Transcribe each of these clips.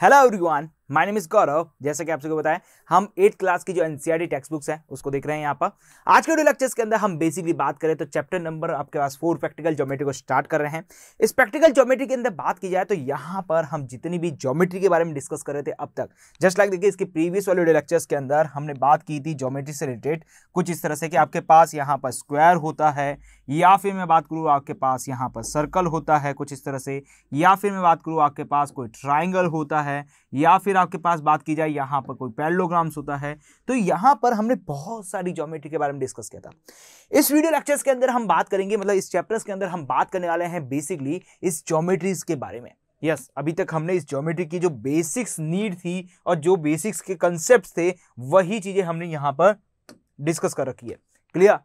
Hello everyone, my name is Gaurav जैसा कि आप सबको बताया हम एट क्लास की जो एनसीआर टेक्स्ट बुक्स है उसको देख रहे हैं यहाँ पर आज के वीडियो लेक्चर्स के अंदर हम बेसिकली बात करें तो चैप्टर नंबर आपके पास फोर प्रैक्टिकल ज्योमेट्री को स्टार्ट कर रहे हैं इस प्रैक्टिकल ज्योमेट्री के अंदर बात की जाए तो यहाँ पर हम जितनी भी ज्योमेट्री के बारे में डिस्कस कर रहे थे अब तक जस्ट लाइक देखिए इसके प्रीवियस वाले वीडियो लेक्चर्स के अंदर हमने बात की थी ज्योमेट्री से रिलेटेड कुछ इस तरह से कि आपके पास यहाँ पर स्क्वायर होता है या फिर मैं बात करूँ आपके पास यहाँ पर सर्कल होता है कुछ इस तरह से या फिर मैं बात करूँ आपके पास कोई ट्राइंगल होता है या फिर आपके पास बात की जाए यहाँ पर कोई पैरलोग्राम्स होता है तो यहाँ पर हमने बहुत सारी ज्योमेट्री के बारे में डिस्कस किया था इस वीडियो लेक्चर्स के अंदर हम बात करेंगे मतलब इस चैप्टर्स के अंदर हम बात करने वाले हैं बेसिकली इस ज्योमेट्रीज के बारे में यस yes, अभी तक हमने इस ज्योमेट्री की जो बेसिक्स नीड थी और जो बेसिक्स के कंसेप्ट थे वही चीज़ें हमने यहाँ पर डिस्कस कर रखी है क्लियर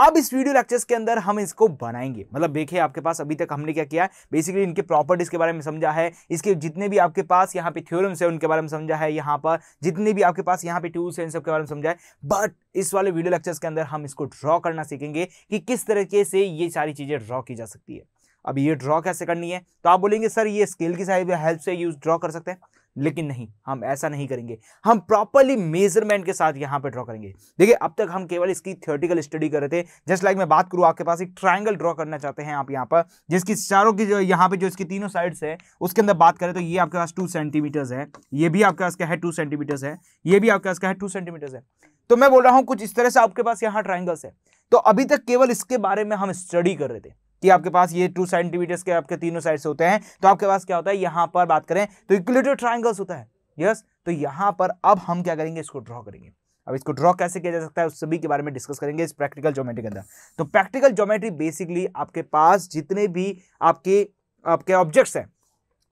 अब इस वीडियो लेक्चर्स के अंदर हम इसको बनाएंगे मतलब देखिए आपके पास अभी तक हमने क्या किया बेसिकली इनके प्रॉपर्टीज के बारे में समझा है इसके जितने भी आपके पास यहाँ पे थ्योरम्स है उनके बारे में समझा है यहाँ पर जितने भी आपके पास यहाँ पे टूल्स है इन सबके बारे में समझा है बट इस वाले वीडियो लेक्चर्स के अंदर हम इसको ड्रॉ करना सीखेंगे कि किस तरीके से ये सारी चीज़ें ड्रॉ की जा सकती है अब ये ड्रॉ कैसे करनी है तो आप बोलेंगे सर ये स्केल की हेल्प से यूज ड्रॉ कर सकते हैं लेकिन नहीं हम ऐसा नहीं करेंगे हम प्रॉपरली मेजरमेंट के साथ यहां पे ड्रॉ करेंगे देखिए अब तक हम केवल इसकी थियोटिकल स्टडी कर रहे थे जस्ट लाइक मैं बात करूं आपके पास एक ट्राइंगल ड्रॉ करना चाहते हैं आप यहां पर जिसकी चारों की जो यहां पे जो इसकी तीनों साइड्स है उसके अंदर बात करें तो ये आपके पास टू सेंटीमीटर्स है ये भी आपके पास क्या है टू सेंटीमीटर्स है ये भी आपके पास क्या है टू सेंटीमीटर्स है तो मैं बोल रहा हूँ कुछ इस तरह से आपके पास यहाँ ट्राइंगल्स है तो अभी तक केवल इसके बारे में हम स्टडी कर रहे थे कि आपके पास ये टू सेंटीमीटर्स के आपके तीनों साइड से होते हैं तो आपके पास क्या होता है यहाँ पर बात करें तो इक्विलेटर ट्राइंगल्स होता है यस तो यहाँ पर अब हम क्या करेंगे इसको ड्रॉ करेंगे अब इसको ड्रॉ कैसे किया जा सकता है उस सभी के बारे में डिस्कस करेंगे इस प्रैक्टिकल ज्योमेट्री के अंदर तो प्रैक्टिकल ज्योमेट्री बेसिकली आपके पास जितने भी आपके आपके ऑब्जेक्ट्स हैं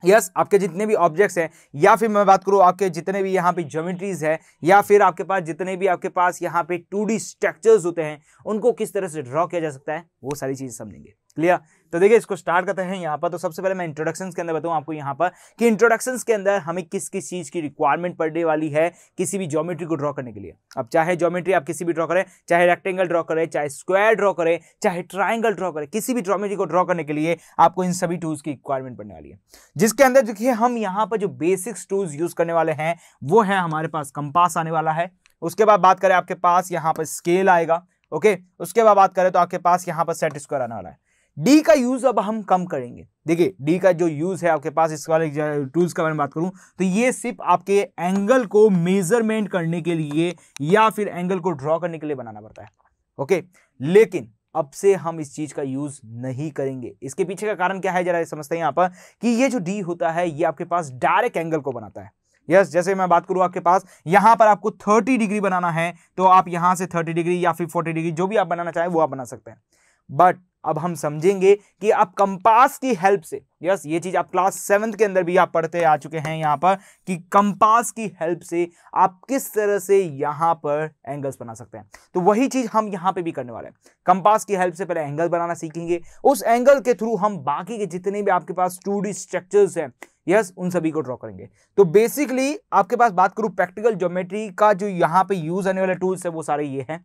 यस yes, आपके जितने भी ऑब्जेक्ट्स हैं या फिर मैं बात करूं आपके जितने भी यहाँ पे ज्योमेट्रीज है या फिर आपके पास जितने भी आपके पास यहाँ पे टू स्ट्रक्चर्स होते हैं उनको किस तरह से ड्रॉ किया जा सकता है वो सारी चीज़ समझेंगे क्लियर तो देखिए इसको स्टार्ट करते हैं यहाँ पर तो सबसे पहले मैं इंट्रोडक्शन के अंदर बताऊँ आपको यहाँ पर कि इंट्रोडक्शन के अंदर हमें किस किस चीज़ की रिक्वायरमेंट पड़ने वाली है किसी भी ज्योमेट्री को ड्रॉ करने के लिए अब चाहे ज्योमेट्री आप किसी भी ड्रॉ करें चाहे रेक्टेंगल ड्रॉ करें चाहे स्क्वायर ड्रॉ करें चाहे ट्राइंगल ड्रॉ करें किसी भी ज्योमेट्री को ड्रॉ करने के लिए आपको इन सभी टूल्स की रिक्वायरमेंट पड़ने वाली है जिसके अंदर देखिए हम यहाँ पर जो बेसिक्स टूल्स यूज़ करने वाले हैं वो है हमारे पास कंपास आने वाला है उसके बाद बात करें आपके पास यहाँ पर स्केल आएगा ओके उसके बाद बात करें तो आपके पास यहाँ पर सेट स्क्वायर आने वाला है डी का यूज अब हम कम करेंगे देखिए डी का जो यूज है आपके पास इस वाले टूल्स का मैं बात करूं तो ये सिर्फ आपके एंगल को मेजरमेंट करने के लिए या फिर एंगल को ड्रॉ करने के लिए बनाना पड़ता है ओके लेकिन अब से हम इस चीज का यूज नहीं करेंगे इसके पीछे का कारण क्या है जरा समझते हैं यहाँ पर कि ये जो डी होता है ये आपके पास डायरेक्ट एंगल को बनाता है यस yes, जैसे मैं बात करूं आपके पास यहां पर आपको 30 डिग्री बनाना है तो आप यहां से 30 डिग्री या फिर 40 डिग्री जो भी आप बनाना चाहें वो आप बना सकते हैं बट अब हम समझेंगे कि आप कंपास की हेल्प से यस ये चीज़ आप क्लास सेवन के अंदर भी आप पढ़ते आ चुके हैं यहाँ पर कि कंपास की हेल्प से आप किस तरह से यहाँ पर एंगल्स बना सकते हैं तो वही चीज़ हम यहाँ पे भी करने वाले हैं कंपास की हेल्प से पहले एंगल बनाना सीखेंगे उस एंगल के थ्रू हम बाकी के जितने भी आपके पास टू स्ट्रक्चर्स हैं यस उन सभी को ड्रॉ करेंगे तो बेसिकली आपके पास बात करूं प्रैक्टिकल ज्योमेट्री का जो यहाँ पे यूज आने वाले टूल्स है वो सारे ये हैं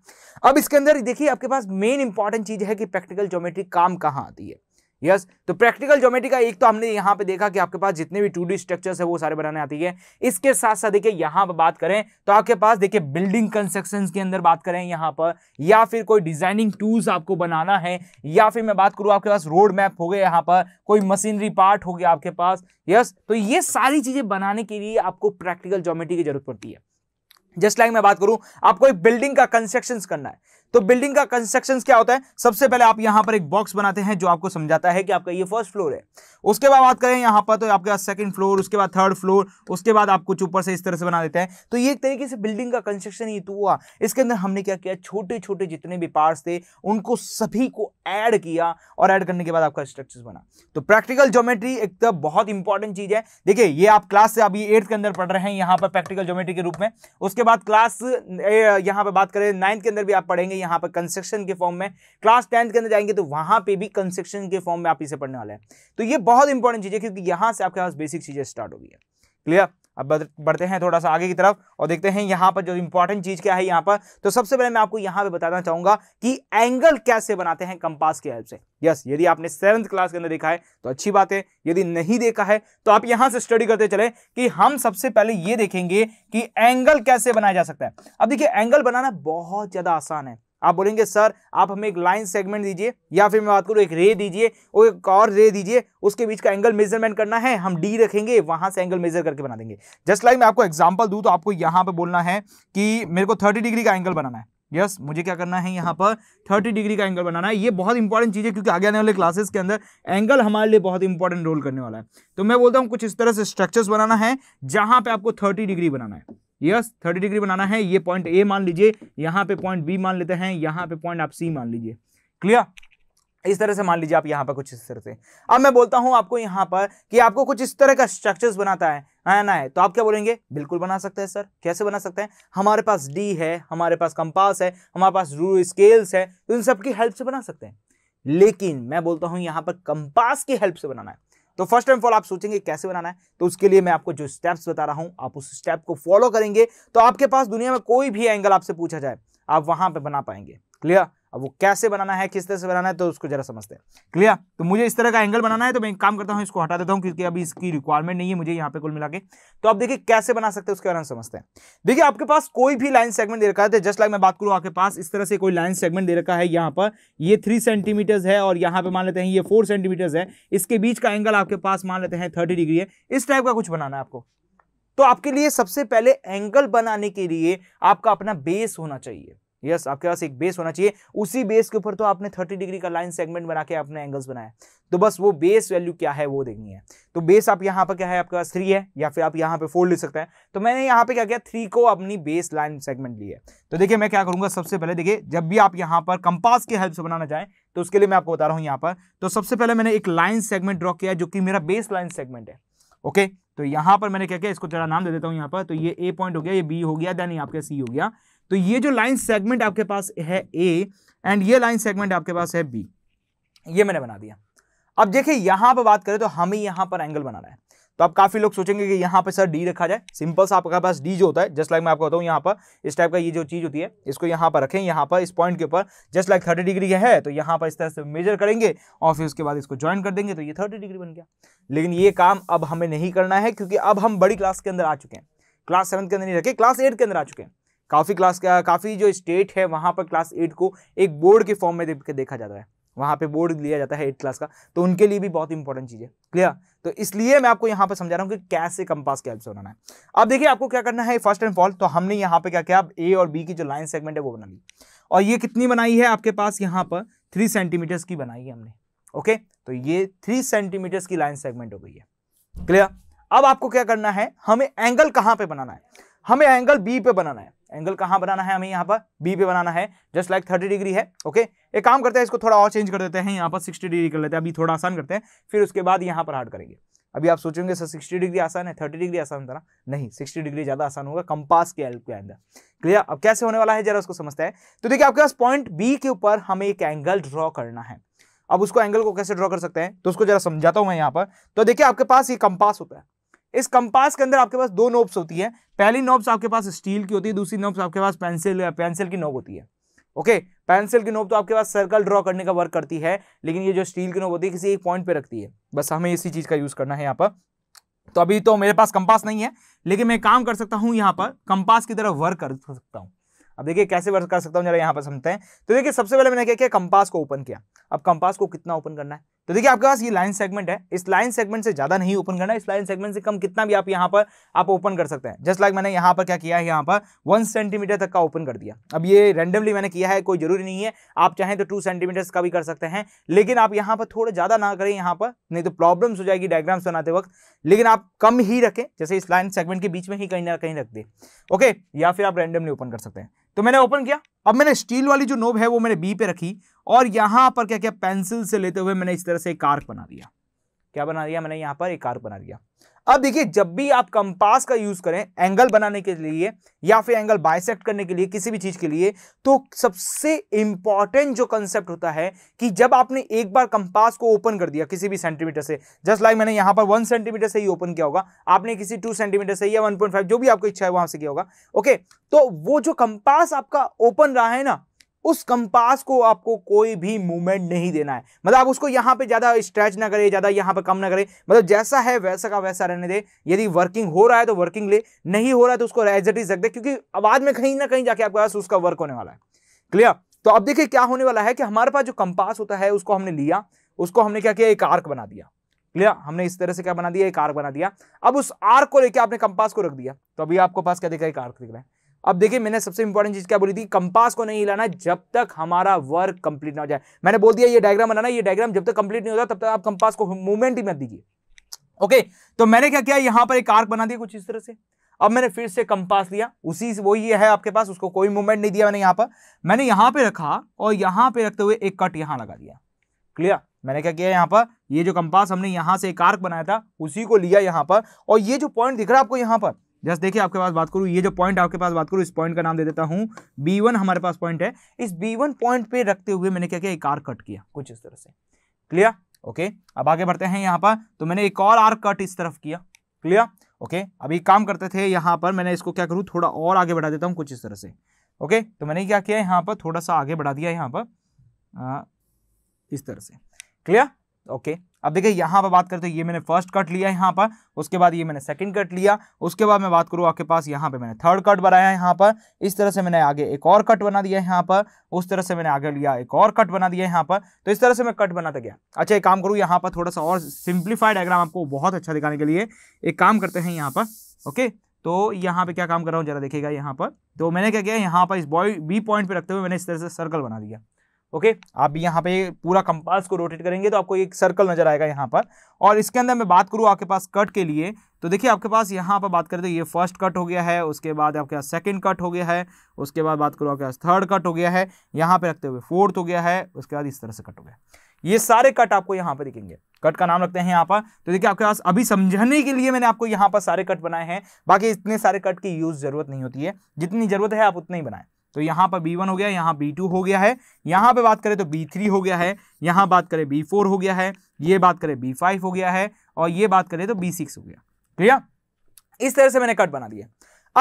अब इसके अंदर देखिए आपके पास मेन इंपॉर्टेंट चीज है कि प्रैक्टिकल ज्योमेट्री काम कहाँ आती है यस yes, तो प्रैक्टिकल ज्योमेट्री का एक तो हमने यहाँ पे देखा कि आपके पास जितने भी टू स्ट्रक्चर्स है वो सारे बनाने आती है इसके साथ साथ देखिए यहाँ पर बात करें तो आपके पास देखिए बिल्डिंग कंस्ट्रक्शन के अंदर बात करें यहाँ पर या फिर कोई डिजाइनिंग टूल्स आपको बनाना है या फिर मैं बात करूँ आपके पास रोड मैप हो गए यहाँ पर कोई मशीनरी पार्ट हो गया आपके पास यस yes, तो ये सारी चीजें बनाने के लिए आपको प्रैक्टिकल ज्योमेट्री की जरूरत पड़ती है जस्ट लाइक like मैं बात करूं आपको एक बिल्डिंग का कंस्ट्रक्शन करना है तो बिल्डिंग का कंस्ट्रक्शन क्या होता है सबसे पहले आप यहां पर एक बॉक्स बनाते हैं जो आपको समझाता है कि आपका ये फर्स्ट फ्लोर है उसके बाद बात करें यहां पर तो आपका सेकंड फ्लोर उसके बाद थर्ड फ्लोर उसके बाद आप कुछ ऊपर से इस तरह से बना देते हैं तो ये एक तरीके से बिल्डिंग का कंस्ट्रक्शन ये तो हुआ इसके अंदर हमने क्या किया छोटे छोटे जितने भी पार्ट्स थे उनको सभी को ऐड किया और ऐड करने के बाद आपका स्ट्रक्चर बना तो प्रैक्टिकल ज्योमेट्री एक तो बहुत इंपॉर्टेंट चीज है देखिए ये आप क्लास से अभी एट्थ के अंदर पढ़ रहे हैं यहाँ पर प्रैक्टिकल ज्योमेट्री के रूप में उसके बाद क्लास यहाँ पर बात करें नाइन्थ के अंदर भी आप पढ़ेंगे यहाँ पर कंस्ट्रक्शन के फॉर्म में क्लास टेंथ के अंदर जाएंगे तो वहाँ पे भी कंस्ट्रक्शन के फॉर्म में आप इसे पढ़ने वाले हैं तो ये बहुत इंपॉर्टेंट चीज़ है क्योंकि यहाँ से आपके पास बेसिक चीज़ें स्टार्ट हो गई है क्लियर अब बढ़ते हैं थोड़ा सा आगे की तरफ और देखते हैं यहाँ पर जो इंपॉर्टेंट चीज़ क्या है यहाँ पर तो सबसे पहले मैं आपको यहाँ पे बताना चाहूँगा कि एंगल कैसे बनाते हैं कंपास के हेल्प से यस यदि आपने सेवन्थ क्लास के अंदर देखा है तो अच्छी बात है यदि नहीं देखा है तो आप यहां से स्टडी करते चले कि हम सबसे पहले ये देखेंगे कि एंगल कैसे बनाया जा सकता है अब देखिए एंगल बनाना बहुत ज़्यादा आसान है आप बोलेंगे सर आप हमें एक लाइन सेगमेंट दीजिए या फिर मैं बात करूँ एक रे दीजिए और एक और रे दीजिए उसके बीच का एंगल मेजरमेंट करना है हम डी रखेंगे वहाँ से एंगल मेजर करके बना देंगे जस्ट लाइक मैं आपको एग्जाम्पल दूँ तो आपको यहाँ पर बोलना है कि मेरे को थर्टी डिग्री का एंगल बनाना है यस yes, मुझे क्या करना है यहाँ पर 30 डिग्री का एंगल बनाना है ये बहुत इंपॉर्टेंट चीज़ है क्योंकि आगे आने वाले क्लासेस के अंदर एंगल हमारे लिए बहुत इंपॉर्टेंट रोल करने वाला है तो मैं बोलता हूँ कुछ इस तरह से स्ट्रक्चर्स बनाना है जहाँ पे आपको 30 डिग्री बनाना है यस थर्टी डिग्री बनाना है ये पॉइंट ए मान लीजिए यहाँ पे पॉइंट बी मान लेते हैं यहाँ पे पॉइंट आप सी मान लीजिए क्लियर इस तरह से मान लीजिए आप यहाँ पर कुछ इस तरह से अब मैं बोलता हूँ आपको यहाँ पर कि आपको कुछ इस तरह का स्ट्रक्चर्स बनाता है आना है तो आप क्या बोलेंगे बिल्कुल बना सकते हैं सर कैसे बना सकते हैं हमारे पास डी है हमारे पास कंपास है हमारे पास रू स्केल्स है तो इन सबकी हेल्प से बना सकते हैं लेकिन मैं बोलता हूँ यहाँ पर कंपास की हेल्प से बनाना है तो फर्स्ट एंड फॉल आप सोचेंगे कैसे बनाना है तो उसके लिए मैं आपको जो स्टेप्स बता रहा हूं आप उस स्टेप को फॉलो करेंगे तो आपके पास दुनिया में कोई भी एंगल आपसे पूछा जाए आप वहां पर बना पाएंगे क्लियर अब वो कैसे बनाना है किस तरह से बनाना है तो उसको जरा समझते हैं क्लियर तो मुझे इस तरह का एंगल बनाना है तो मैं काम करता हूँ इसको हटा देता हूँ क्योंकि अभी इसकी रिक्वायरमेंट नहीं है मुझे यहाँ पे कुल मिला के तो आप देखिए कैसे बना सकते हैं उसके बारे में समझते हैं देखिए आपके पास कोई भी लाइन सेगमेंट दे रखा है जस्ट तो लाइक मैं बात करूँ आपके पास इस तरह से कोई लाइन सेगमेंट दे रखा है यहाँ पर ये थ्री सेंटीमीटर्स है और यहाँ पे मान लेते हैं ये फोर सेंटीमीटर्स है इसके बीच का एंगल आपके पास मान लेते हैं थर्टी डिग्री है इस टाइप का कुछ बनाना है आपको तो आपके लिए सबसे पहले एंगल बनाने के लिए आपका अपना बेस होना चाहिए यस आपके पास एक बेस होना चाहिए उसी बेस के ऊपर तो आपने थर्टी डिग्री का लाइन सेगमेंट बना के अपने एंगल्स बनाया तो बस वो बेस वैल्यू क्या है वो देखनी है तो बेस आप यहाँ पर क्या है आपके पास थ्री है या फिर आप यहाँ पे फोर ले सकते हैं तो मैंने यहाँ पे क्या किया थ्री को अपनी बेस लाइन सेगमेंट ली है तो देखिए मैं क्या करूँगा सबसे पहले देखिए जब भी आप यहाँ पर कंपास की हेल्प से बनाना चाहें तो उसके लिए मैं आपको बता रहा हूँ यहाँ पर तो सबसे पहले मैंने एक लाइन सेगमेंट ड्रॉ किया जो कि मेरा बेस लाइन सेगमेंट है ओके तो यहाँ पर मैंने क्या किया इसको जरा नाम दे देता हूँ यहाँ पर तो ये ए पॉइंट हो गया ये बी हो गया देन आपके सी हो गया तो ये जो लाइन सेगमेंट आपके पास है ए एंड ये लाइन सेगमेंट आपके पास है बी ये मैंने बना दिया अब देखिए यहां पर बात करें तो हमें यहां पर एंगल बनाना है तो आप काफी लोग सोचेंगे कि यहां पर सर डी रखा जाए सिंपल सा आपके पास डी जो होता है जस्ट लाइक मैं आपको बताऊं यहां पर इस टाइप का ये जो चीज होती है इसको यहां पर रखें यहां पर इस पॉइंट के ऊपर जस्ट लाइक थर्टी डिग्री है तो यहां पर इस तरह से मेजर करेंगे और फिर उसके बाद इसको ज्वाइन कर देंगे तो ये थर्टी डिग्री बन गया लेकिन ये काम अब हमें नहीं करना है क्योंकि अब हम बड़ी क्लास के अंदर आ चुके हैं क्लास सेवन के अंदर नहीं रखे क्लास एट के अंदर आ चुके हैं काफ़ी क्लास काफ़ी जो स्टेट है वहाँ पर क्लास एट को एक बोर्ड के फॉर्म में देख के देखा जाता है वहाँ पे बोर्ड लिया जाता है एट क्लास का तो उनके लिए भी बहुत इंपॉर्टेंट चीज़ है क्लियर तो इसलिए मैं आपको यहाँ पे समझा रहा हूँ कि कैसे कंपास के हेल्प से बनाना है अब देखिए आपको क्या करना है फर्स्ट एंड फॉल तो हमने यहाँ पे क्या किया ए और बी की जो लाइन सेगमेंट है वो बना ली और ये कितनी बनाई है आपके पास यहाँ पर थ्री सेंटीमीटर्स की बनाई है हमने ओके तो ये थ्री सेंटीमीटर्स की लाइन सेगमेंट हो गई है क्लियर अब आपको क्या करना है हमें एंगल कहाँ पे बनाना है हमें एंगल बी पे बनाना है एंगल कहाँ बनाना है हमें यहाँ पर बी पे बनाना है जस्ट लाइक थर्टी डिग्री है ओके एक काम करते हैं इसको थोड़ा और चेंज कर देते हैं यहाँ पर सिक्सटी डिग्री कर लेते हैं अभी थोड़ा आसान करते हैं फिर उसके बाद यहाँ पर हार्ड करेंगे अभी आप सोचेंगे सर सिक्सटी डिग्री आसान है थर्टी डिग्री आसान था नहीं सिक्सटी डिग्री ज़्यादा आसान होगा कंपास के एल के अंदर क्लियर अब कैसे होने वाला है जरा उसको समझते हैं तो देखिए आपके पास पॉइंट बी के ऊपर हमें एक एंगल ड्रॉ करना है अब उसको एंगल को कैसे ड्रॉ कर सकते हैं तो उसको जरा समझाता हूँ मैं यहाँ पर तो देखिए आपके पास ये कंपास होता है इस कंपास के अंदर आपके पास दो नोब्स होती है पहली नोब्स आपके पास स्टील की होती है दूसरी नोब्स आपके पास पेंसिल पेंसिल की नोब होती है ओके पेंसिल की नोब तो आपके पास सर्कल ड्रॉ करने का वर्क करती है लेकिन ये जो स्टील की नोब होती है किसी एक पॉइंट पे रखती है बस हमें इसी चीज़ का यूज़ करना है यहाँ पर तो अभी तो मेरे पास कंपास नहीं है लेकिन मैं काम कर सकता हूँ यहाँ पर कंपास की तरह वर्क कर सकता हूँ अब देखिए कैसे वर्क कर सकता हूँ जरा यहाँ पर समझते हैं तो देखिए सबसे पहले मैंने क्या किया कंपास को ओपन किया अब कंपास को कितना ओपन करना है तो देखिए आपके पास ये लाइन सेगमेंट है इस लाइन सेगमेंट से ज़्यादा नहीं ओपन करना इस लाइन सेगमेंट से कम कितना भी आप यहाँ पर आप ओपन कर सकते हैं जस्ट लाइक मैंने यहाँ पर क्या किया है यहाँ पर वन सेंटीमीटर तक का ओपन कर दिया अब ये रैंडमली मैंने किया है कोई जरूरी नहीं है आप चाहें तो टू सेंटीमीटर्स का भी कर सकते हैं लेकिन आप यहाँ पर थोड़ा ज़्यादा ना करें यहाँ पर नहीं तो प्रॉब्लम्स हो जाएगी डायग्राम्स बनाते वक्त लेकिन आप कम ही रखें जैसे इस लाइन सेगमेंट के बीच में ही कहीं ना कहीं रख दें ओके या फिर आप रैंडमली ओपन कर सकते हैं तो मैंने ओपन किया अब मैंने स्टील वाली जो नोब है वो मैंने बी पे रखी और यहां पर क्या क्या पेंसिल से लेते हुए मैंने इस तरह से एक आर्क बना दिया क्या बना दिया मैंने यहां पर एक आर्क बना दिया अब देखिए जब भी आप कंपास का यूज करें एंगल बनाने के लिए या फिर एंगल बाइसेक्ट करने के लिए किसी भी चीज के लिए तो सबसे इंपॉर्टेंट जो कंसेप्ट होता है कि जब आपने एक बार कंपास को ओपन कर दिया किसी भी सेंटीमीटर से जस्ट लाइक मैंने यहां पर वन सेंटीमीटर से ही ओपन किया होगा आपने किसी टू सेंटीमीटर से या वन जो भी आपको इच्छा है वहां से किया होगा ओके तो वो जो कंपास आपका ओपन रहा है ना उस कंपास को आपको कोई भी मूवमेंट नहीं देना है मतलब आप उसको यहां पे ज़्यादा स्ट्रेच ना करें ज़्यादा यहां पे कम ना करें मतलब जैसा है वैसा का वैसा रहने दे यदि वर्किंग हो रहा है तो वर्किंग ले नहीं हो रहा है तो उसको एज इट इज रख दे क्योंकि बाद में कहीं ना कहीं जाके आपके पास उसका वर्क होने वाला है क्लियर तो अब देखिए क्या होने वाला है कि हमारे पास जो कंपास होता है उसको हमने लिया उसको हमने क्या किया एक आर्क बना दिया क्लियर हमने इस तरह से क्या बना दिया एक आर्क बना दिया अब उस आर्क को लेकर आपने कंपास को रख दिया तो अभी आपको पास क्या देखा एक आर्क दिख रहा है अब देखिए मैंने सबसे इंपॉर्टेंट चीज क्या बोली थी कंपास को नहीं हिलाना जब तक हमारा वर्क कंप्लीट ना हो जाए मैंने बोल दिया ये डायग्राम बनाना ये डायग्राम जब तक कंप्लीट नहीं होता तब तक आप कंपास को मूवमेंट ही मत दीजिए ओके तो मैंने क्या किया यहां पर एक आर्क बना दिया कुछ इस तरह से अब मैंने फिर से कंपास लिया उसी वो ये है आपके पास उसको कोई मूवमेंट नहीं दिया मैंने यहां पर मैंने यहां पर रखा और यहां पर रखते हुए एक कट यहां लगा दिया क्लियर मैंने क्या किया यहाँ पर ये जो कंपास हमने यहां से एक आर्क बनाया था उसी को लिया यहाँ पर और ये जो पॉइंट दिख रहा है आपको यहाँ पर जस्ट देखिए आपके पास बात करूँ ये जो पॉइंट आपके पास बात करूँ इस पॉइंट का नाम दे देता हूँ बी वन हमारे पास पॉइंट है इस बी वन पॉइंट पे रखते हुए मैंने क्या किया एक आर कट किया कुछ इस तरह से क्लियर ओके अब आगे बढ़ते हैं यहाँ पर तो मैंने एक और आर कट इस तरफ किया क्लियर ओके अभी काम करते थे यहाँ पर मैंने इसको क्या करूँ थोड़ा और आगे बढ़ा देता हूँ कुछ इस तरह से ओके तो मैंने क्या किया यहाँ पर थोड़ा सा आगे बढ़ा दिया यहाँ पर इस तरह से क्लियर ओके अब देखिए यहाँ पर बात करते हैं तो ये मैंने फर्स्ट कट लिया यहाँ पर उसके बाद ये मैंने सेकंड कट लिया उसके बाद मैं बात करूँ आपके पास यहाँ पे मैंने थर्ड कट बनाया यहाँ पर इस तरह से मैंने आगे एक और कट बना दिया यहाँ पर उस तरह से मैंने आगे लिया एक और कट बना दिया यहाँ पर तो इस तरह से मैं कट बनाता गया अच्छा एक काम करूँ यहाँ पर थोड़ा सा और सिंप्लीफाइड डायग्राम आपको बहुत अच्छा दिखाने के लिए एक काम करते हैं यहाँ पर ओके तो यहाँ पे क्या काम कर रहा हूँ जरा देखेगा यहाँ पर तो मैंने क्या किया यहाँ पर इस बॉय बी पॉइंट पर रखते हुए मैंने इस तरह से सर्कल बना दिया ओके आप यहाँ पे पूरा कंपास को रोटेट करेंगे तो आपको एक सर्कल नजर आएगा यहाँ पर और इसके अंदर मैं बात करूँ आपके पास कट के लिए तो देखिए आपके पास यहाँ पर बात करें तो ये फर्स्ट कट हो गया है उसके बाद आपके पास सेकंड कट हो गया है उसके बाद बात करूँ आपके पास थर्ड कट हो गया है यहाँ पर रखते हुए फोर्थ हो गया है उसके बाद इस तरह से कट हो गया ये सारे कट आपको यहाँ पर दिखेंगे कट का नाम रखते हैं यहाँ पर तो देखिए आपके पास अभी समझाने के लिए मैंने आपको यहाँ पर सारे कट बनाए हैं बाकी इतने सारे कट की यूज़ ज़रूरत नहीं होती है जितनी ज़रूरत है आप उतना ही बनाएं तो यहाँ पर बी वन हो गया यहाँ बी टू हो गया है यहाँ पे बात करें तो बी थ्री हो गया है यहाँ बात करें बी फोर हो गया है ये बात करें बी फाइव हो गया है और ये बात करें तो बी सिक्स हो गया क्लियर इस तरह से मैंने कट बना दिया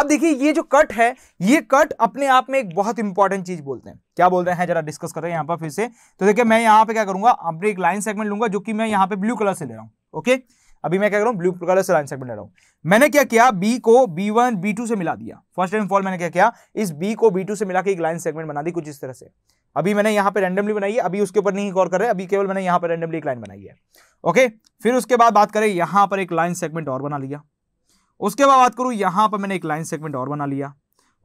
अब देखिए ये जो कट है ये कट अपने आप में एक बहुत इंपॉर्टेंट चीज बोलते हैं क्या बोल रहे हैं जरा डिस्कस रहे हैं यहाँ पर फिर से तो देखिए मैं यहाँ पे क्या करूंगा अपने एक लाइन सेगमेंट लूंगा जो कि मैं यहाँ पे ब्लू कलर से ले रहा हूँ ओके अभी मैं क्या कर रहा हूँ ब्लू कलर से लाइन सेगमेंट ले रहा हूँ मैंने क्या किया बी को बी वन बी टू से मिला दिया फर्स्ट एंड फॉल मैंने क्या किया इस बी को बी टू से मिला के एक लाइन सेगमेंट बना दी कुछ इस तरह से अभी मैंने यहाँ पे रैंडमली बनाई है अभी उसके ऊपर नहीं गौर कर रहे अभी केवल मैंने यहाँ पर रैंडमली एक लाइन बनाई है ओके फिर उसके बाद बात करें यहाँ पर एक लाइन सेगमेंट और बना लिया उसके बाद बात करूँ यहाँ पर मैंने एक लाइन सेगमेंट और बना लिया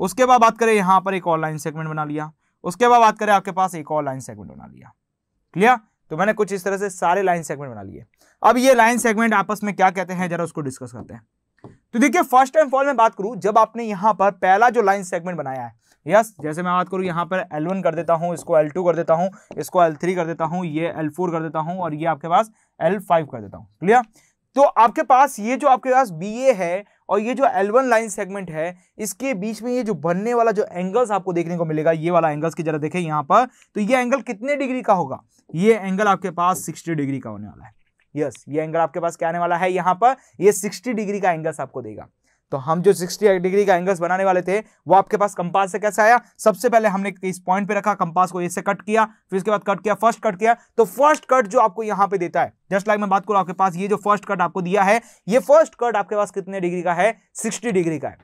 उसके बाद बात करें यहाँ पर एक और लाइन सेगमेंट बना लिया उसके बाद बात करें आपके पास एक और लाइन सेगमेंट बना लिया क्लियर तो मैंने कुछ इस तरह से सारे लाइन सेगमेंट बना लिए अब ये लाइन सेगमेंट आपस में क्या कहते हैं जरा उसको डिस्कस करते हैं तो देखिए फर्स्ट एंड फॉल में बात करूं जब आपने यहां पर पहला जो लाइन सेगमेंट बनाया है यस जैसे मैं बात करूं यहाँ पर L1 कर देता हूं इसको L2 कर देता हूँ इसको L3 कर देता हूं ये L4 कर देता हूं और ये आपके पास L5 कर देता हूं क्लियर तो आपके पास ये जो आपके पास बी है और ये जो L1 वन लाइन सेगमेंट है इसके बीच में ये जो बनने वाला जो एंगल्स आपको देखने को मिलेगा ये वाला एंगल्स की जरा देखें यहाँ पर तो ये एंगल कितने डिग्री का होगा ये एंगल आपके पास सिक्सटी डिग्री का होने वाला है यस yes, ये एंगल आपके पास क्या आने वाला है यहाँ पर ये सिक्सटी डिग्री का एंगल्स आपको देगा तो हम जो 60 डिग्री का एंगल्स बनाने वाले थे वो आपके पास कंपास से कैसे आया सबसे पहले हमने इस पॉइंट पे रखा कंपास को इससे कट किया फिर उसके बाद कट किया फर्स्ट कट किया तो फर्स्ट कट जो आपको यहाँ पे देता है जस्ट लाइक मैं बात करूँ आपके पास ये जो फर्स्ट कट आपको दिया है ये फर्स्ट कट आपके पास कितने डिग्री का है सिक्सटी डिग्री का है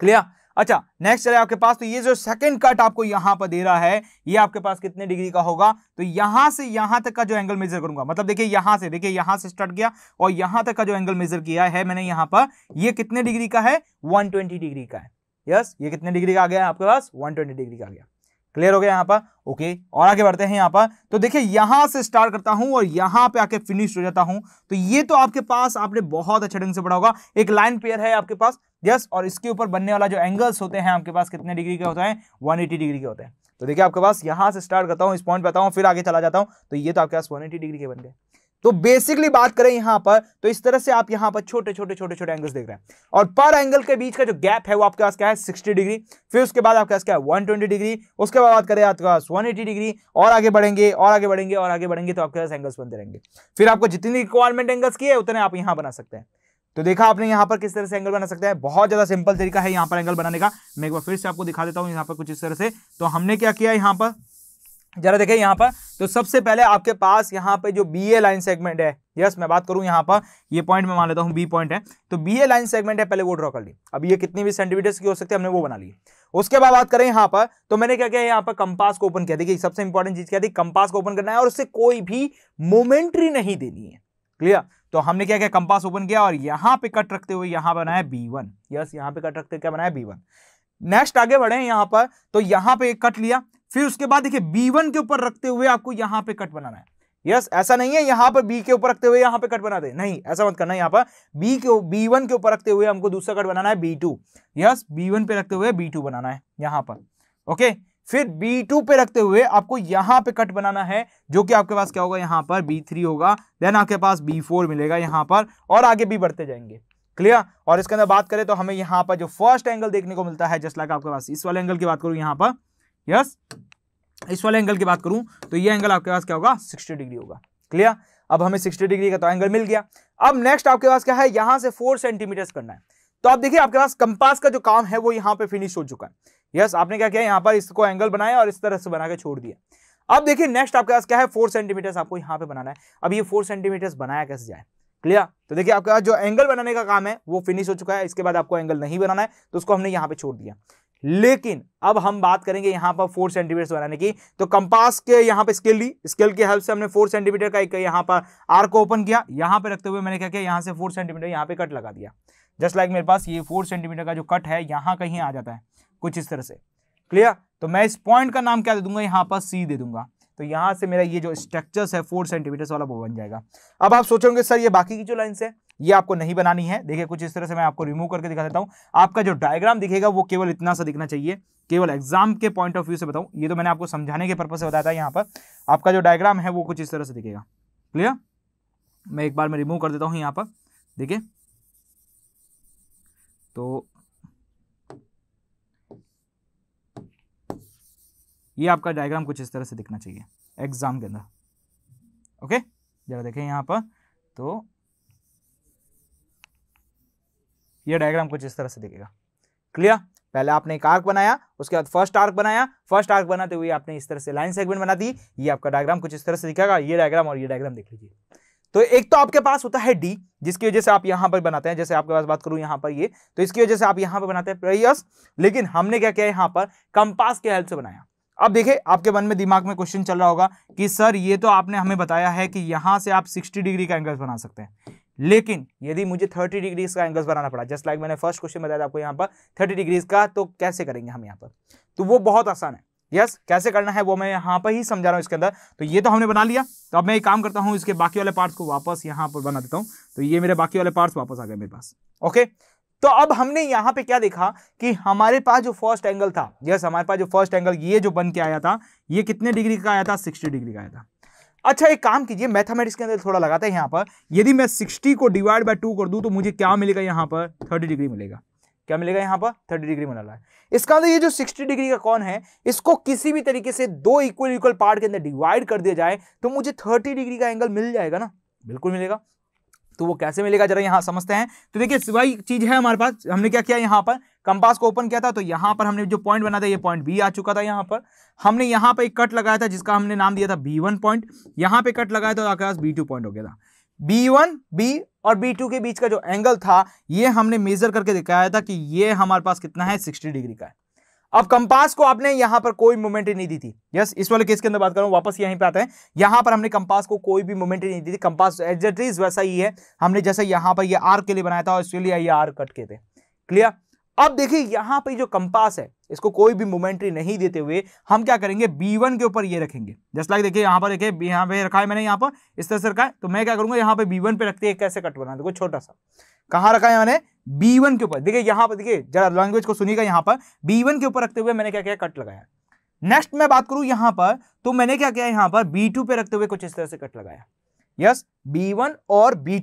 क्लियर अच्छा नेक्स्ट चले आपके पास तो ये जो सेकंड कट आपको यहां पर दे रहा है ये आपके पास कितने डिग्री का होगा तो यहां से यहां तक का जो एंगल मेजर करूंगा मतलब देखिए यहां से देखिए यहां से स्टार्ट किया और यहां तक का जो एंगल मेजर किया है मैंने यहां पर ये कितने डिग्री का है 120 डिग्री का है यस ये कितने डिग्री का आ गया आपके पास वन डिग्री का आ गया क्लियर हो गया यहाँ पर ओके और आगे बढ़ते हैं यहाँ पर तो देखिए यहाँ से स्टार्ट करता हूँ और यहाँ पे आके फिनिश हो जाता हूँ तो ये तो आपके पास आपने बहुत अच्छे ढंग से पढ़ा होगा एक लाइन पेयर है आपके पास यस और इसके ऊपर बनने वाला जो एंगल्स होते हैं आपके पास कितने डिग्री के होते हैं वन डिग्री के होते हैं तो देखिए आपके पास यहाँ से स्टार्ट करता हूँ इस पॉइंट पर आता हूँ फिर आगे चला जाता हूँ तो ये तो आपके पास वन डिग्री के बन गए तो बेसिकली बात करें यहां पर तो इस तरह से आप यहां पर छोटे छोटे छोटे छोटे एंगल्स देख रहे हैं और पर एंगल के बीच का जो गैप है वो आपके पास क्या है सिक्सटी डिग्री फिर उसके बाद आपके पास क्या है वन ट्वेंटी डिग्री उसके बाद बात करें आपके पास वन एटी डिग्री और आगे बढ़ेंगे और आगे बढ़ेंगे और आगे बढ़ेंगे तो आपके पास एंगल्स बनते रहेंगे फिर आपको जितनी रिक्वायरमेंट एंगल्स की है उतने आप यहां बना सकते हैं तो देखा आपने यहाँ पर किस तरह से एंगल बना सकते हैं बहुत ज्यादा सिंपल तरीका है यहाँ पर एंगल बनाने का मैं एक बार फिर से आपको दिखा देता हूँ यहाँ पर कुछ इस तरह से तो हमने क्या किया यहाँ पर जरा देखें यहाँ पर तो सबसे पहले आपके पास यहाँ पे जो बी ए लाइन सेगमेंट है यस मैं बात करूँ यहाँ पर ये पॉइंट मैं मान लेता हूँ बी पॉइंट है तो बी ए लाइन सेगमेंट है पहले वो ड्रॉ कर ली अब ये कितनी भी सेंटीमीटर्स की हो सकती है हमने वो बना ली उसके बाद बात करें यहाँ पर तो मैंने क्या किया यहाँ पर कंपास को ओपन किया देखिए सबसे इंपॉर्टेंट चीज क्या थी कंपास को ओपन करना है और उससे कोई भी मोमेंट्री नहीं देनी है क्लियर तो हमने क्या किया कंपास ओपन किया और यहाँ पे कट रखते हुए यहाँ बनाया बी वन यस यहाँ पे कट रखते क्या बनाया बी वन नेक्स्ट आगे बढ़े यहाँ पर तो यहाँ पे कट लिया फिर उसके बाद देखिए बी वन के ऊपर रखते हुए आपको यहां पे कट बनाना है यस yes, ऐसा नहीं है यहां पर बी के ऊपर रखते हुए यहां पे कट बना दे नहीं ऐसा मत करना यहाँ पर बी के बी वन के ऊपर रखते हुए हमको दूसरा कट बनाना है B two yes B one पे रखते हुए बी टू बनाना है यहां पर ओके फिर बी टू पे रखते हुए आपको यहाँ पे कट बनाना है जो कि आपके पास क्या होगा यहाँ पर बी थ्री होगा देन आपके पास बी फोर मिलेगा यहाँ पर और आगे भी बढ़ते जाएंगे क्लियर और इसके अंदर बात करें तो हमें यहाँ पर जो फर्स्ट एंगल देखने को मिलता है जस्ट लाइक आपके पास इस वाले एंगल की बात करूं यहां पर यस yes? इस वाले एंगल की बात करूं तो ये एंगल आपके पास क्या होगा सिक्सटी डिग्री होगा क्लियर अब हमें सिक्सटी डिग्री का तो एंगल मिल गया अब नेक्स्ट आपके पास क्या है यहां से फोर सेंटीमीटर करना है तो आप देखिए आपके पास कंपास का जो काम है वो यहाँ पे फिनिश हो चुका है यस yes, आपने क्या किया यहाँ पर इसको एंगल बनाया और इस तरह से बना के छोड़ दिया अब देखिए नेक्स्ट आपके पास क्या है फोर सेंटीमीटर्स आपको यहाँ पे बनाना है अब ये फोर सेंटीमीटर्स बनाया कैसे जाए क्लियर तो देखिए आपके पास जो एंगल बनाने का काम है वो फिनिश हो चुका है इसके बाद आपको एंगल नहीं बनाना है तो उसको हमने यहाँ पे छोड़ दिया लेकिन अब हम बात करेंगे यहां पर फोर सेंटीमीटर बनाने की तो कंपास के यहां पर स्केल ली स्केल की हेल्प से हमने फोर सेंटीमीटर का एक यहां पर आर को ओपन किया यहां पर रखते हुए मैंने क्या किया यहां से फोर सेंटीमीटर यहां पे कट लगा दिया जस्ट लाइक मेरे पास ये फोर सेंटीमीटर का जो कट है यहां कहीं आ जाता है कुछ इस तरह से क्लियर तो मैं इस पॉइंट का नाम क्या दे दूंगा यहां पर सी दे दूंगा तो यहां से मेरा ये जो स्ट्रक्चर है फोर सेंटीमीटर्स वाला वो बन जाएगा अब आप सोचोगे सर ये बाकी की जो लाइन है ये आपको नहीं बनानी है देखिए कुछ इस तरह से मैं आपको रिमूव करके दिखा देता हूँ आपका जो डायग्राम दिखेगा वो केवल इतना सा दिखना चाहिए केवल एग्जाम के पॉइंट ऑफ व्यू से बताऊँ ये तो मैंने आपको समझाने के पर्पज से बताया था यहाँ पर आपका जो डायग्राम है वो कुछ इस तरह से दिखेगा क्लियर मैं एक बार मैं रिमूव कर देता हूँ यहाँ पर देखिए तो ये आपका डायग्राम कुछ इस तरह से दिखना चाहिए एग्जाम के अंदर ओके जरा देखें यहाँ पर तो ये डायग्राम कुछ इस तरह से दिखेगा क्लियर पहले आपने एक आर्क बनाया उसके बाद फर्स्ट आर्क बनाया फर्स्ट आर्क बनाते हुए आपने इस तरह से लाइन सेगमेंट बना दी ये आपका डायग्राम कुछ इस तरह से दिखेगा ये डायग्राम और ये डायग्राम देख लीजिए तो एक तो आपके पास होता है डी जिसकी वजह से आप यहां पर बनाते हैं जैसे आपके पास बात करूं यहां पर ये तो इसकी वजह से आप यहां पर बनाते हैं प्रेयस लेकिन हमने क्या किया यहां पर कंपास के हेल्प से बनाया अब देखिए आपके मन में दिमाग में क्वेश्चन चल रहा होगा कि सर ये तो आपने हमें बताया है कि यहां से आप 60 डिग्री का एंगल बना सकते हैं लेकिन यदि मुझे 30 डिग्रीज का एंगल्स बनाना पड़ा जस्ट लाइक मैंने फर्स्ट क्वेश्चन बताया आपको यहाँ पर 30 डिग्रीज का तो कैसे करेंगे हम यहाँ पर तो वो बहुत आसान है यस yes, कैसे करना है वो मैं यहाँ पर ही समझा रहा हूँ इसके अंदर तो ये तो हमने बना लिया तो अब मैं एक काम करता हूँ इसके बाकी वाले पार्ट्स को वापस यहाँ पर बना देता हूँ तो ये मेरे बाकी वाले पार्ट्स वापस आ गए मेरे पास ओके तो अब हमने यहाँ पे क्या देखा कि हमारे पास जो फर्स्ट एंगल था यस हमारे पास जो फर्स्ट एंगल ये जो बन के आया था ये कितने डिग्री का आया था सिक्सटी डिग्री का आया था अच्छा एक काम कीजिए मैथमेटिक्स के अंदर थोड़ा लगाते हैं यहाँ पर यदि मैं सिक्सटी को डिवाइड बाई टू कर दूँ तो मुझे क्या मिलेगा यहाँ पर थर्टी डिग्री मिलेगा क्या मिलेगा यहाँ पर थर्टी डिग्री मिला है इसका अंदर मतलब ये जो सिक्सटी डिग्री का कौन है इसको किसी भी तरीके से दो इक्वल इक्वल पार्ट के अंदर डिवाइड कर दिया जाए तो मुझे थर्टी डिग्री का एंगल मिल जाएगा ना बिल्कुल मिलेगा तो वो कैसे मिलेगा जरा यहाँ समझते हैं तो देखिए वही चीज है हमारे पास हमने क्या किया यहाँ पर कंपास को ओपन किया था तो यहां पर हमने जो पॉइंट बना था ये पॉइंट बी आ चुका था यहां पर हमने यहां पर एक कट लगाया था जिसका हमने नाम दिया था बी वन पॉइंट यहां पर कट लगाया था तो आपके पास बी टू पॉइंट हो गया था बी वन बी और बी टू के बीच का जो एंगल था ये हमने मेजर करके दिखाया था कि ये हमारे पास कितना है सिक्सटी डिग्री का है अब कंपास को आपने यहां पर कोई मूवमेंट नहीं दी थी यस इस वाले केस के अंदर बात करूं वापस यहीं पे आते हैं यहां पर हमने कंपास को कोई भी मूवमेंट नहीं दी थी कंपास एजेट्रीज वैसा ही है हमने जैसे यहां पर ये यह आर के लिए बनाया था और इसलिए ये आर कट के थे क्लियर अब देखिए यहां पे जो कंपास है इसको कोई भी मोमेंट्री नहीं देते हुए हम क्या करेंगे B1 के ऊपर ये रखेंगे जस्ट लाइक देखिए यहां पर देखिए यहां पे रखा है मैंने यहां पर इस तरह से रखा है तो मैं क्या करूंगा यहां पे B1 पे रखते हैं कैसे कट बना देखो छोटा सा कहां रखा है मैंने B1 के ऊपर देखिए यहां पर देखिए जरा लैंग्वेज को सुनिएगा यहां पर B1 के ऊपर रखते हुए मैंने क्या किया कट लगाया नेक्स्ट मैं बात करूं यहां पर तो मैंने क्या किया यहाँ पर बी पे रखते हुए कुछ इस तरह से कट लगाया यस बी और B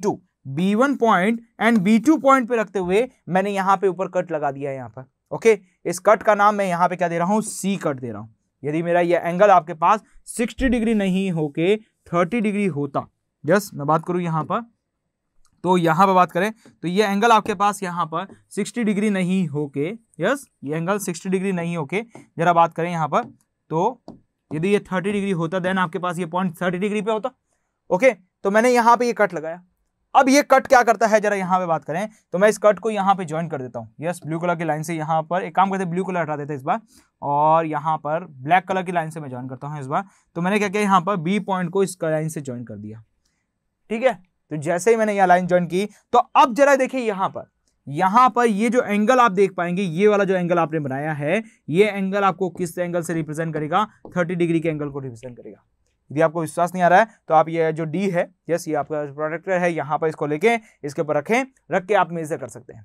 B1 point and B2 point पे रखते हुए मैंने यहां पे ऊपर कट लगा दिया है यहां पर ओके इस कट का नाम मैं यहां पे क्या दे रहा हूं C कट दे रहा हूं यदि मेरा ये एंगल आपके पास 60 डिग्री नहीं होके 30 डिग्री होता यस मैं बात करूं यहां पर तो यहां पर बात करें तो ये एंगल आपके पास यहां पर 60 डिग्री नहीं होके यस ये एंगल 60 डिग्री नहीं होके जरा बात करें यहाँ पर तो यदि ये 30 डिग्री होता देन आपके पास ये पॉइंट 30 डिग्री पे होता ओके तो मैंने यहां पे ये कट लगाया अब ये कट क्या करता है जरा यहाँ पे बात करें तो मैं इस कट को यहाँ पे ज्वाइन कर देता हूँ यस ब्लू कलर की लाइन से यहाँ पर एक काम करते ब्लू कलर हटा देते इस बार और यहाँ पर ब्लैक कलर की लाइन से मैं ज्वाइन करता हूँ इस बार तो मैंने क्या किया यहाँ पर बी पॉइंट को इस लाइन से ज्वाइन कर दिया ठीक है तो जैसे ही मैंने यह लाइन ज्वाइन की तो अब जरा देखिए यहाँ पर यहाँ पर ये जो एंगल आप देख पाएंगे ये वाला जो एंगल आपने बनाया है ये एंगल आपको किस एंगल से रिप्रेजेंट करेगा थर्टी डिग्री के एंगल को रिप्रेजेंट करेगा यदि आपको विश्वास नहीं आ रहा है तो आप ये जो डी है यस ये आपका प्रोडक्टर है यहाँ पर इसको लेके इसके ऊपर रखें रख के आप मेजर कर सकते हैं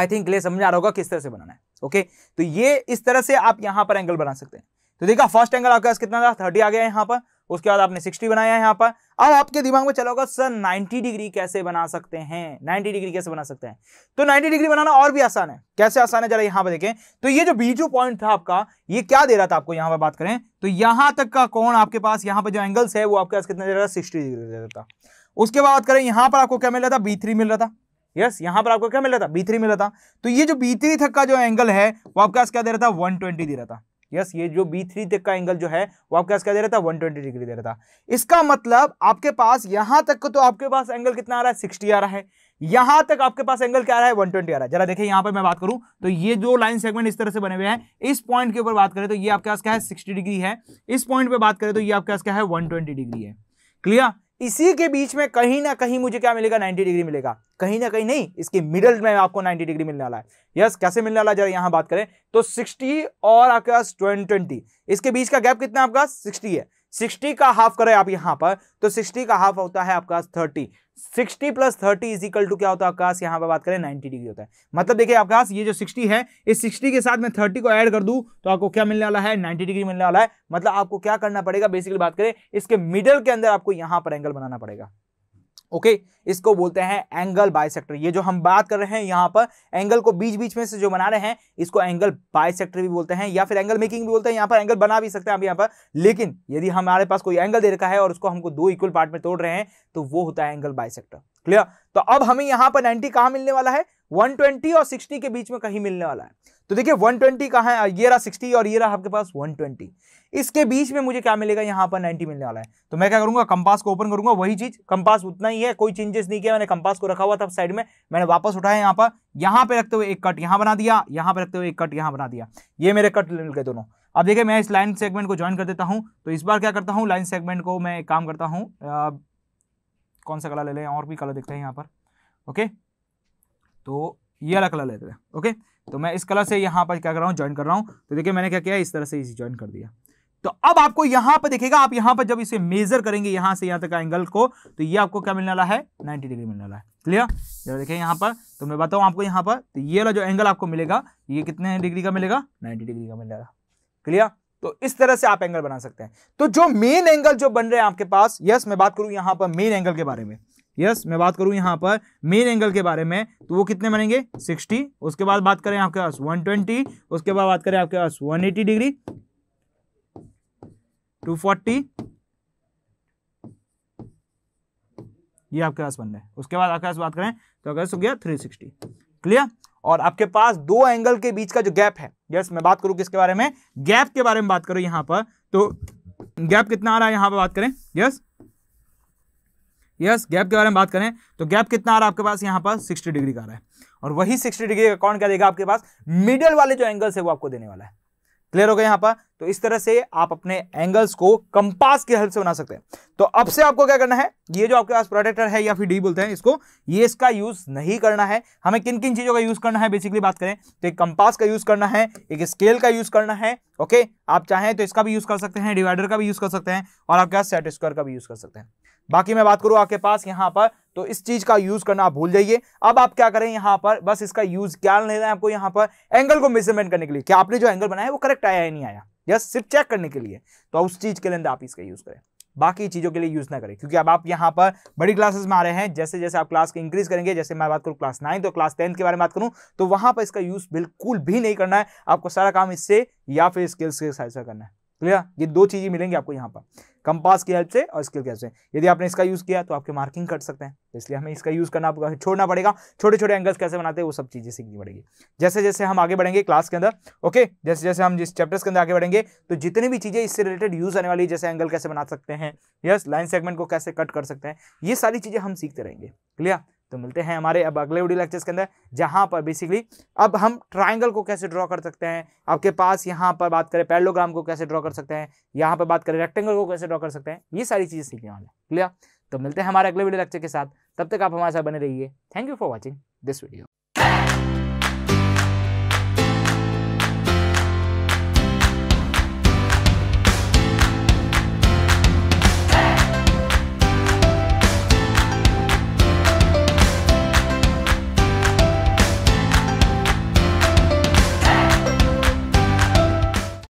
आई थिंक ले समझ आ रहा होगा किस तरह से बनाना है ओके तो ये इस तरह से आप यहाँ पर एंगल बना सकते हैं तो देखा फर्स्ट एंगल आपका कितना था थर्टी आ गया यहाँ पर उसके बाद आपने 60 बनाया है यहाँ पर अब आपके दिमाग में चलोगा सर 90 डिग्री कैसे बना सकते हैं 90 डिग्री कैसे बना सकते हैं तो 90 डिग्री बनाना और भी आसान है कैसे आसान है जरा यहाँ पर देखें तो ये जो बीजू पॉइंट था आपका ये क्या दे रहा था आपको यहाँ पर बात करें तो यहाँ तक का कौन आपके पास यहाँ पर जो एंगल्स है वो आपके पास कितना दे रहा था सिक्सटी डिग्री दे रहा था उसके बाद करें यहाँ पर आपको क्या मिल रहा था बी मिल रहा था यस yes, यहाँ पर आपको क्या मिल रहा था बी मिल रहा था तो ये जो बी थ्री तक का जो एंगल है वो आपके पास क्या दे रहा था वन दे रहा था यस ये जो बी थ्री तक का एंगल जो है वो आपके पास क्या दे रहा था वन ट्वेंटी डिग्री दे रहा था इसका मतलब आपके पास यहां तक तो आपके पास एंगल कितना आ रहा है सिक्सटी आ रहा है यहां तक आपके पास एंगल क्या आ रहा है वन ट्वेंटी आ रहा है जरा देखिए यहां पर मैं बात करूं तो ये जो लाइन सेगमेंट इस तरह से बने हुए हैं इस पॉइंट के ऊपर बात करें तो ये आपके पास क्या है सिक्सटी डिग्री है इस पॉइंट पर बात करें तो ये आपके पास क्या है 120 डिग्री है क्लियर इसी के बीच में कहीं ना कहीं मुझे क्या मिलेगा 90 डिग्री मिलेगा कहीं ना कहीं नहीं इसके मिडल में आपको 90 डिग्री मिलने वाला है यस कैसे मिलने वाला जरा यहां बात करें तो 60 और आपके पास ट्वेंटी इसके बीच का गैप कितना आपका 60 है सिक्सटी का हाफ करें आप यहां पर तो सिक्सटी का हाफ होता है आपका thirty sixty plus thirty is equal to क्या होता है आपका यहाँ पर बात करें नाइनटी डिग्री होता है मतलब देखिए आपके पास ये जो सिक्सटी है इस सिक्सटी के साथ मैं थर्टी को ऐड कर दूं तो आपको क्या मिलने वाला है नाइन्टी डिग्री मिलने वाला है मतलब आपको क्या करना पड़ेगा बेसिकली बात करें इसके मिडल के अंदर आपको यहां पर एंगल बनाना पड़ेगा ओके इसको बोलते हैं एंगल बायसेक्टर ये जो हम बात कर रहे हैं यहाँ पर एंगल को बीच बीच में से जो बना रहे हैं इसको एंगल बायसेक्टर भी बोलते हैं या फिर एंगल मेकिंग भी बोलते हैं यहाँ पर एंगल बना भी सकते हैं आप यहाँ पर लेकिन यदि हमारे पास कोई एंगल दे रखा है और उसको हमको दो इक्वल पार्ट में तोड़ रहे हैं तो वो होता है एंगल बायसेक्टर क्लियर तो अब हमें यहाँ पर नाइनटी कहाँ मिलने वाला है वन और सिक्सटी के बीच में कहीं मिलने वाला है तो देखिए 120 कहाँ है ये रहा 60 और ये रहा आपके पास 120 इसके बीच में मुझे क्या मिलेगा यहाँ पर 90 मिलने वाला है तो मैं क्या करूंगा कंपास को ओपन करूंगा वही चीज कंपास उतना ही है कोई चेंजेस नहीं किया मैंने कंपास को रखा हुआ था साइड में मैंने वापस उठाया यहाँ पर यहाँ पे रखते हुए एक कट यहाँ बना दिया यहाँ पे रखते हुए एक कट यहाँ बना दिया ये मेरे कट मिल गए दोनों अब देखिए मैं इस लाइन सेगमेंट को ज्वाइन कर देता हूँ तो इस बार क्या करता हूँ लाइन सेगमेंट को मैं काम करता हूँ कौन सा कलर ले लें और भी कलर दिखते हैं यहाँ पर ओके तो ये वाला कलर लेते हैं ओके तो मैं इस कलर से यहाँ पर क्या कर रहा हूँ ज्वाइन कर रहा हूँ तो देखिए मैंने क्या किया इस तरह से इसे ज्वाइन कर दिया तो अब आपको यहां पर देखेगा आप यहां पर जब इसे मेजर करेंगे यहां से यहां तक एंगल को तो ये आपको क्या मिलने वाला है 90 डिग्री मिलने वाला है क्लियर जब देखें यहां पर तो मैं बताऊं आपको यहां पर तो ये वाला जो एंगल आपको मिलेगा ये कितने डिग्री का मिलेगा 90 डिग्री का मिलेगा क्लियर तो इस तरह से आप एंगल बना सकते हैं तो जो मेन एंगल जो बन रहे हैं आपके पास यस मैं बात करूं यहां पर मेन एंगल के बारे में यस मैं बात करूं यहां पर मेन एंगल के बारे में तो वो कितने बनेंगे 60 उसके बाद बात करें आपके पास 120 उसके बाद बात करें आपके पास 180 डिग्री टू फोर्टी ये आपके पास बन रहे उसके बाद आपके पास बात करें तो अगर पास हो गया थ्री सिक्सटी क्लियर और आपके पास दो एंगल के बीच का जो गैप है यस मैं बात करूं किसके बारे में गैप के बारे में बात करूं यहाँ पर तो गैप कितना आ रहा है यहां पर बात करें यस यस गैप के बारे में बात करें तो गैप कितना आ रहा है आपके पास यहाँ पर सिक्सटी डिग्री का आ रहा है और वही सिक्सटी डिग्री का कौन क्या देगा आपके पास मिडल वाले जो एंगल्स है वो आपको देने वाला है क्लियर हो गया यहाँ पर तो इस तरह से आप अपने एंगल्स को कंपास की हेल्प से बना सकते हैं तो अब से आपको क्या करना है ये जो आपके पास प्रोटेक्टर है या फिर डी बोलते हैं इसको ये इसका यूज नहीं करना है हमें किन किन चीजों का यूज करना है बेसिकली बात करें तो एक कंपास का यूज करना है एक स्केल का यूज करना है ओके आप चाहें तो इसका भी यूज कर सकते हैं डिवाइडर का भी यूज कर सकते हैं और आपके पास सेट स्क्वायर का भी यूज कर सकते हैं बाकी मैं बात करूं आपके पास यहाँ पर तो इस चीज़ का यूज़ करना आप भूल जाइए अब आप क्या करें यहां पर बस इसका यूज़ क्या लेना है आपको यहाँ पर एंगल को मेजरमेंट करने के लिए क्या आपने जो एंगल बनाया वो करेक्ट आया या नहीं आया यस सिर्फ चेक करने के लिए तो उस चीज़ के लिए आप इसका यूज़ करें बाकी चीज़ों के लिए यूज़ ना करें क्योंकि अब आप यहाँ पर बड़ी क्लासेस में आ रहे हैं जैसे जैसे आप क्लास की इंक्रीज करेंगे जैसे मैं बात करूँ क्लास नाइन्थ तो क्लास टेंथ के बारे में बात करूँ तो वहां पर इसका यूज़ बिल्कुल भी नहीं करना है आपको सारा काम इससे या फिर स्किल्स के साथ करना है क्लियर ये दो चीज़ें मिलेंगी आपको यहाँ पर कंपास की हेल्प से और स्केल की हेल्प से यदि आपने इसका यूज़ किया तो आपके मार्किंग कट सकते हैं तो इसलिए हमें इसका यूज़ करना आपको छोड़ना पड़ेगा छोटे छोटे एंगल्स कैसे बनाते हैं वो सब चीज़ें सीखनी पड़ेगी जैसे जैसे हम आगे बढ़ेंगे क्लास के अंदर ओके जैसे जैसे हम जिस चैप्टर्स के अंदर आगे बढ़ेंगे तो जितनी भी चीज़ें इससे रिलेटेड यूज़ आने वाली जैसे एंगल कैसे बना सकते हैं यस लाइन सेगमेंट को कैसे कट कर सकते हैं ये सारी चीज़ें हम सीखते रहेंगे क्लियर तो मिलते हैं हमारे अब अगले वीडियो लेक्चर्स के अंदर जहां पर बेसिकली अब हम ट्राइंगल को कैसे ड्रॉ कर सकते हैं आपके पास यहाँ पर बात करें पैरलोग्राम को कैसे ड्रॉ कर सकते हैं यहाँ पर बात करें रेक्टेंगल को कैसे ड्रॉ कर सकते हैं ये सारी चीज़ें सीखने वाले क्लियर तो मिलते हैं हमारे अगले वीडियो लेक्चर के साथ तब तक आप हमारे साथ बने रहिए thank you for watching this video